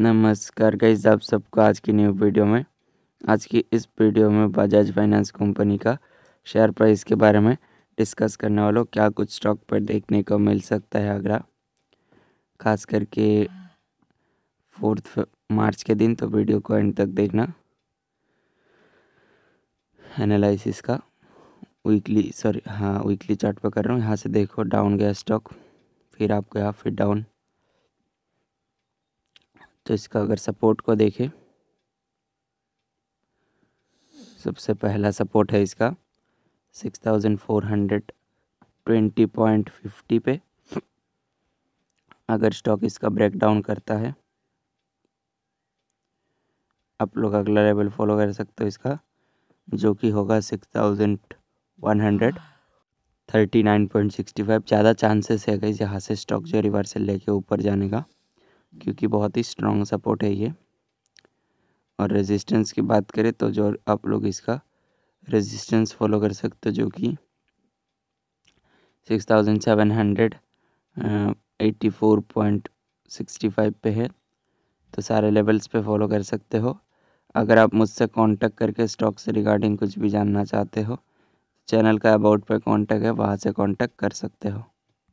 नमस्कार गाइज आप सबको आज की न्यू वीडियो में आज की इस वीडियो में बजाज फाइनेंस कंपनी का शेयर प्राइस के बारे में डिस्कस करने वालों क्या कुछ स्टॉक पर देखने को मिल सकता है आगरा खास करके फोर्थ मार्च के दिन तो वीडियो को एंड तक देखना एनालिसिस का वीकली सॉरी हाँ वीकली चार्ट पर कर रहा हूँ यहाँ से देखो डाउन गया स्टॉक फिर आपको यहाँ फिर डाउन तो इसका अगर सपोर्ट को देखें सबसे पहला सपोर्ट है इसका six thousand four hundred twenty point fifty पे अगर स्टॉक इसका ब्रेक डाउन करता है आप लोग अगला लेवल फॉलो कर सकते हो इसका जो कि होगा six thousand one hundred thirty nine point sixty five ज़्यादा चांसेस है कहीं यहाँ से स्टॉक जो रिवर्सल लेके ऊपर जाने का क्योंकि बहुत ही स्ट्रांग सपोर्ट है ये और रेजिस्टेंस की बात करें तो जो आप लोग इसका रेजिस्टेंस फॉलो कर सकते हो जो कि six thousand seven hundred eighty four point sixty five पे है तो सारे लेवल्स पे फॉलो कर सकते हो अगर आप मुझसे कांटेक्ट करके स्टॉक से रिगार्डिंग कुछ भी जानना चाहते हो चैनल का अबाउट पे कांटेक्ट है वहाँ से कांटेक्ट कर सकते हो